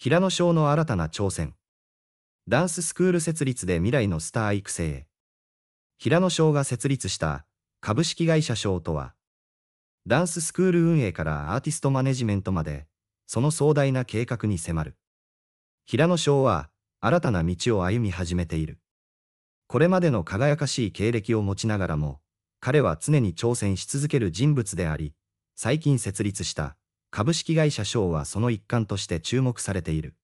平野翔の新たな挑戦。ダンススクール設立で未来のスター育成へ。平野翔が設立した株式会社賞とは、ダンススクール運営からアーティストマネジメントまで、その壮大な計画に迫る。平野翔は、新たな道を歩み始めている。これまでの輝かしい経歴を持ちながらも、彼は常に挑戦し続ける人物であり、最近設立した株式会社賞はその一環として注目されている。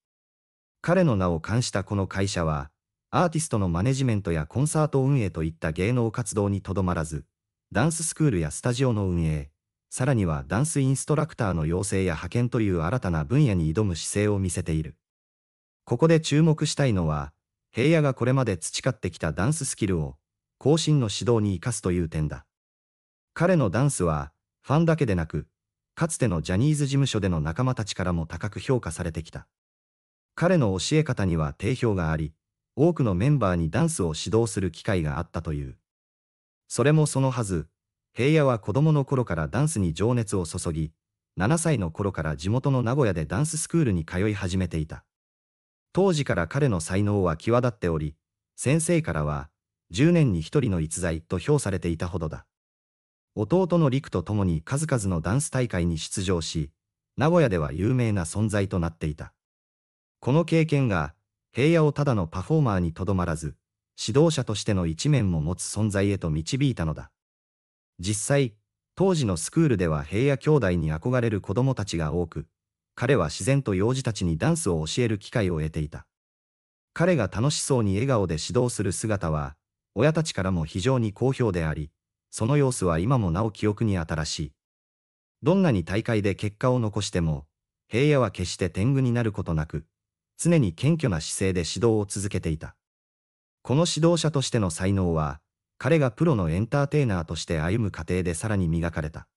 彼の名を冠したこの会社は、アーティストのマネジメントやコンサート運営といった芸能活動にとどまらず、ダンススクールやスタジオの運営、さらにはダンスインストラクターの養成や派遣という新たな分野に挑む姿勢を見せている。ここで注目したいのは、平野がこれまで培ってきたダンススキルを、後進の指導に生かすという点だ。彼のダンスは、ファンだけでなく、かつてのジャニーズ事務所での仲間たちからも高く評価されてきた。彼の教え方には定評があり、多くのメンバーにダンスを指導する機会があったという。それもそのはず、平野は子供の頃からダンスに情熱を注ぎ、7歳の頃から地元の名古屋でダンススクールに通い始めていた。当時から彼の才能は際立っており、先生からは、10年に1人の逸材と評されていたほどだ。弟の陸と共に数々のダンス大会に出場し、名古屋では有名な存在となっていた。この経験が、平野をただのパフォーマーにとどまらず、指導者としての一面も持つ存在へと導いたのだ。実際、当時のスクールでは平野兄弟に憧れる子供たちが多く、彼は自然と幼児たちにダンスを教える機会を得ていた。彼が楽しそうに笑顔で指導する姿は、親たちからも非常に好評であり、その様子は今もなお記憶に新しい。どんなに大会で結果を残しても、平野は決して天狗になることなく、常に謙虚な姿勢で指導を続けていた。この指導者としての才能は、彼がプロのエンターテイナーとして歩む過程でさらに磨かれた。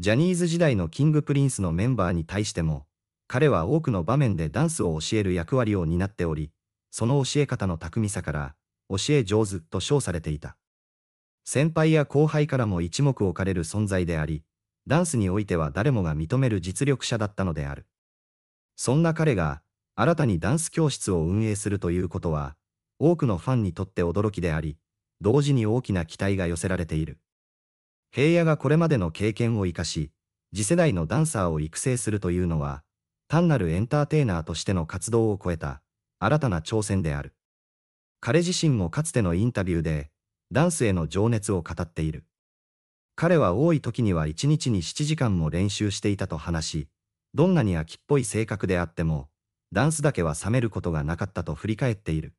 ジャニーズ時代のキングプリンスのメンバーに対しても、彼は多くの場面でダンスを教える役割を担っており、その教え方の巧みさから、教え上手と称されていた。先輩や後輩からも一目置かれる存在であり、ダンスにおいては誰もが認める実力者だったのである。そんな彼が、新たにダンス教室を運営するということは、多くのファンにとって驚きであり、同時に大きな期待が寄せられている。平野がこれまでの経験を活かし、次世代のダンサーを育成するというのは、単なるエンターテイナーとしての活動を超えた、新たな挑戦である。彼自身もかつてのインタビューで、ダンスへの情熱を語っている。彼は多い時には1日に7時間も練習していたと話し、どんなに飽きっぽい性格であっても、ダンスだけは冷めることがなかったと振り返っている。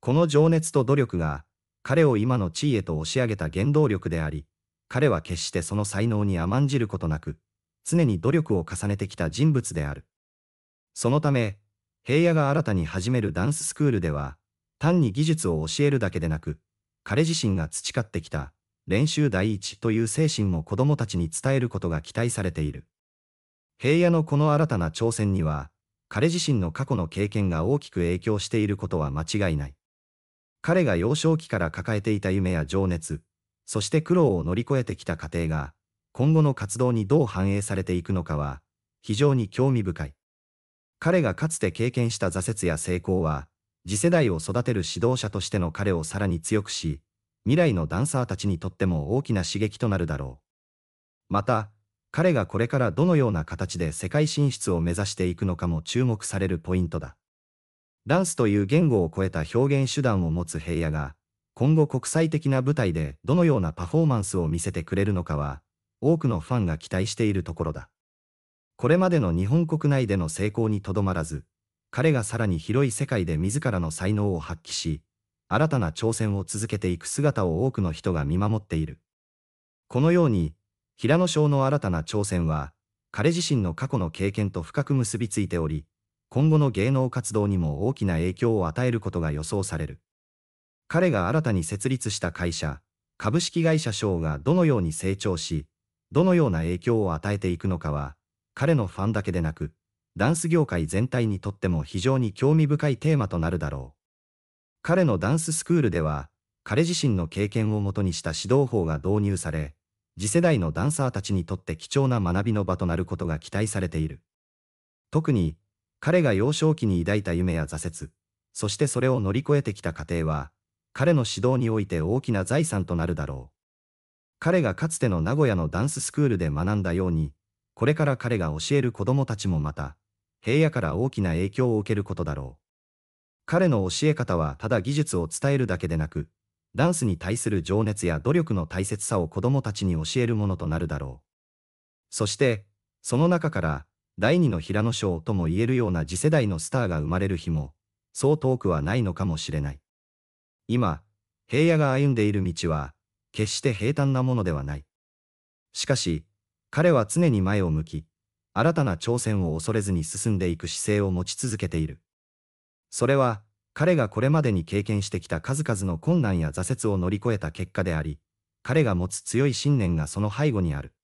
この情熱と努力が、彼を今の地位へと押し上げた原動力であり、彼は決してその才能に甘んじることなく、常に努力を重ねてきた人物である。そのため、平野が新たに始めるダンススクールでは、単に技術を教えるだけでなく、彼自身が培ってきた練習第一という精神を子供たちに伝えることが期待されている。平野のこの新たな挑戦には、彼自身の過去の経験が大きく影響していることは間違いない。彼が幼少期から抱えていた夢や情熱、そして苦労を乗り越えてきた過程が、今後の活動にどう反映されていくのかは、非常に興味深い。彼がかつて経験した挫折や成功は、次世代を育てる指導者としての彼をさらに強くし、未来のダンサーたちにとっても大きな刺激となるだろう。また、彼がこれからどのような形で世界進出を目指していくのかも注目されるポイントだ。ダンスという言語を超えた表現手段を持つ平野が、今後国際的な舞台でどのようなパフォーマンスを見せてくれるのかは、多くのファンが期待しているところだ。これまでの日本国内での成功にとどまらず、彼がさらに広い世界で自らの才能を発揮し、新たな挑戦を続けていく姿を多くの人が見守っている。このように、平野翔の新たな挑戦は、彼自身の過去の経験と深く結びついており、今後の芸能活動にも大きな影響を与えることが予想される。彼が新たに設立した会社、株式会社賞がどのように成長し、どのような影響を与えていくのかは、彼のファンだけでなく、ダンス業界全体にとっても非常に興味深いテーマとなるだろう。彼のダンススクールでは、彼自身の経験をもとにした指導法が導入され、次世代のダンサーたちにとって貴重な学びの場となることが期待されている。特に、彼が幼少期に抱いた夢や挫折、そしてそれを乗り越えてきた過程は、彼の指導において大きな財産となるだろう。彼がかつての名古屋のダンススクールで学んだように、これから彼が教える子供たちもまた、平野から大きな影響を受けることだろう。彼の教え方はただ技術を伝えるだけでなく、ダンスに対する情熱や努力の大切さを子供たちに教えるものとなるだろう。そして、その中から第二の平野賞とも言えるような次世代のスターが生まれる日も、そう遠くはないのかもしれない。今、平野が歩んでいる道は、決して平坦なものではない。しかし、彼は常に前を向き、新たな挑戦を恐れずに進んでいく姿勢を持ち続けている。それは、彼がこれまでに経験してきた数々の困難や挫折を乗り越えた結果であり、彼が持つ強い信念がその背後にある。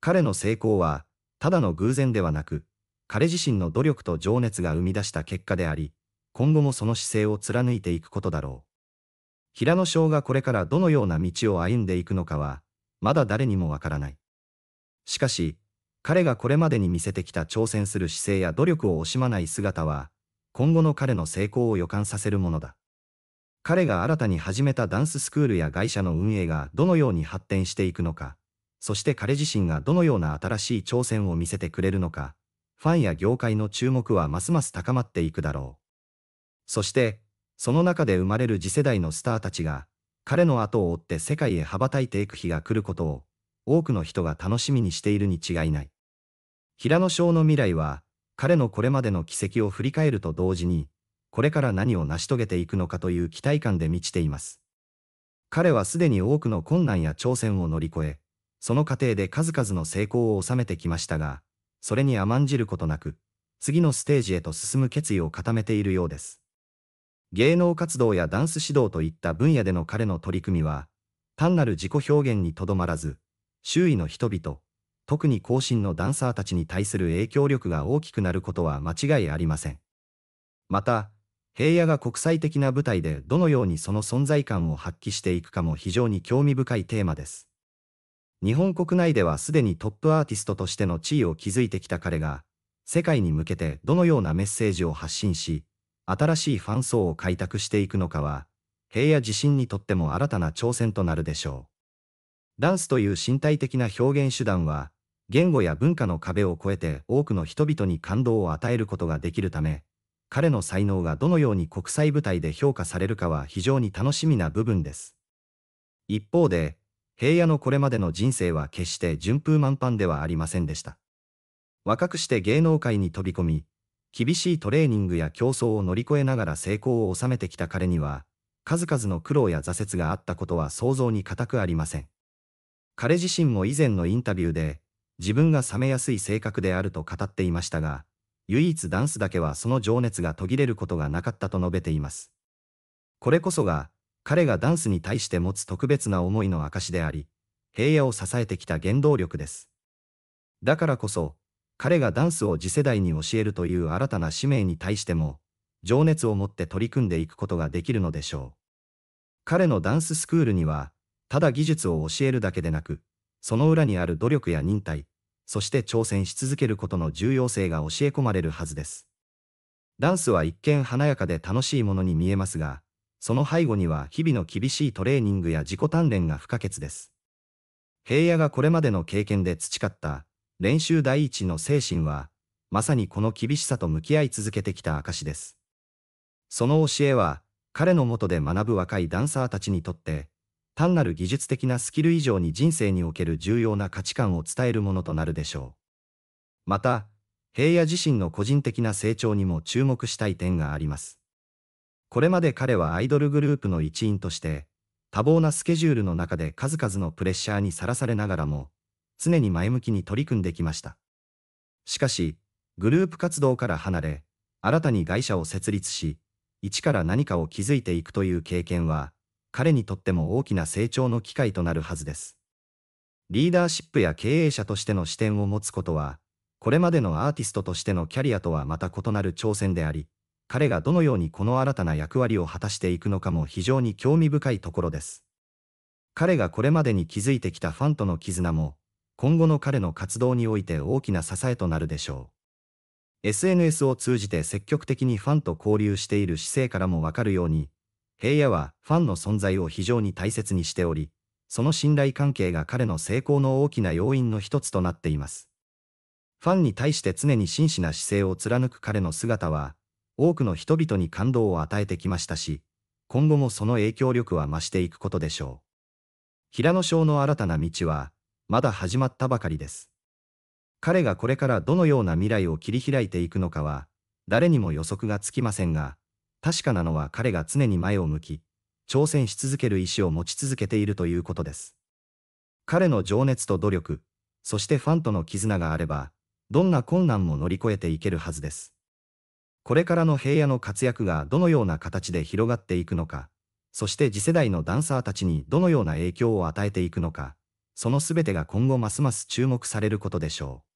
彼の成功は、ただの偶然ではなく、彼自身の努力と情熱が生み出した結果であり、今後もその姿勢を貫いていくことだろう。平野翔がこれからどのような道を歩んでいくのかは、まだ誰にもわからない。しかし、彼がこれまでに見せてきた挑戦する姿勢や努力を惜しまない姿は、今後の彼の成功を予感させるものだ。彼が新たに始めたダンススクールや会社の運営がどのように発展していくのか、そして彼自身がどのような新しい挑戦を見せてくれるのか、ファンや業界の注目はますます高まっていくだろう。そして、その中で生まれる次世代のスターたちが、彼の後を追って世界へ羽ばたいていく日が来ることを、多くの人が楽しみにしているに違いない。平野翔の未来は、彼のこれまでの軌跡を振り返ると同時に、これから何を成し遂げていくのかという期待感で満ちています。彼はすでに多くの困難や挑戦を乗り越え、その過程で数々の成功を収めてきましたが、それに甘んじることなく、次のステージへと進む決意を固めているようです。芸能活動やダンス指導といった分野での彼の取り組みは、単なる自己表現にとどまらず、周囲の人々、特に後進のダンサーたちに対する影響力が大きくなることは間違いありません。また、平野が国際的な舞台でどのようにその存在感を発揮していくかも非常に興味深いテーマです。日本国内ではすでにトップアーティストとしての地位を築いてきた彼が、世界に向けてどのようなメッセージを発信し、新しいファン層を開拓していくのかは、平野自身にとっても新たな挑戦となるでしょう。ダンスという身体的な表現手段は、言語や文化の壁を越えて多くの人々に感動を与えることができるため、彼の才能がどのように国際舞台で評価されるかは非常に楽しみな部分です。一方で、平野のこれまでの人生は決して順風満帆ではありませんでした。若くして芸能界に飛び込み、厳しいトレーニングや競争を乗り越えながら成功を収めてきた彼には、数々の苦労や挫折があったことは想像に難くありません。彼自身も以前のインタビューで、自分が冷めやすい性格であると語っていましたが、唯一ダンスだけはその情熱が途切れることがなかったと述べています。これこそが、彼がダンスに対して持つ特別な思いの証であり、平野を支えてきた原動力です。だからこそ、彼がダンスを次世代に教えるという新たな使命に対しても、情熱を持って取り組んでいくことができるのでしょう。彼のダンススクールには、ただ技術を教えるだけでなく、その裏にある努力や忍耐、そして挑戦し続けることの重要性が教え込まれるはずです。ダンスは一見華やかで楽しいものに見えますが、その背後には日々の厳しいトレーニングや自己鍛錬が不可欠です。平野がこれまでの経験で培った練習第一の精神は、まさにこの厳しさと向き合い続けてきた証です。その教えは、彼のもとで学ぶ若いダンサーたちにとって、単なる技術的なスキル以上に人生における重要な価値観を伝えるものとなるでしょう。また、平野自身の個人的な成長にも注目したい点があります。これまで彼はアイドルグループの一員として、多忙なスケジュールの中で数々のプレッシャーにさらされながらも、常に前向きに取り組んできました。しかし、グループ活動から離れ、新たに会社を設立し、一から何かを築いていくという経験は、彼にとっても大きな成長の機会となるはずです。リーダーシップや経営者としての視点を持つことは、これまでのアーティストとしてのキャリアとはまた異なる挑戦であり、彼がどのようにこの新たな役割を果たしていくのかも非常に興味深いところです。彼がこれまでに築いてきたファンとの絆も、今後の彼の活動において大きな支えとなるでしょう。SNS を通じて積極的にファンと交流している姿勢からもわかるように、平野はファンの存在を非常に大切にしており、その信頼関係が彼の成功の大きな要因の一つとなっています。ファンに対して常に真摯な姿勢を貫く彼の姿は、多くの人々に感動を与えてきましたし、今後もその影響力は増していくことでしょう。平野翔の新たな道は、まだ始まったばかりです。彼がこれからどのような未来を切り開いていくのかは、誰にも予測がつきませんが、確かなのは彼が常に前を向き、挑戦し続ける意志を持ち続けているということです。彼の情熱と努力、そしてファンとの絆があれば、どんな困難も乗り越えていけるはずです。これからの平野の活躍がどのような形で広がっていくのか、そして次世代のダンサーたちにどのような影響を与えていくのか、その全てが今後ますます注目されることでしょう。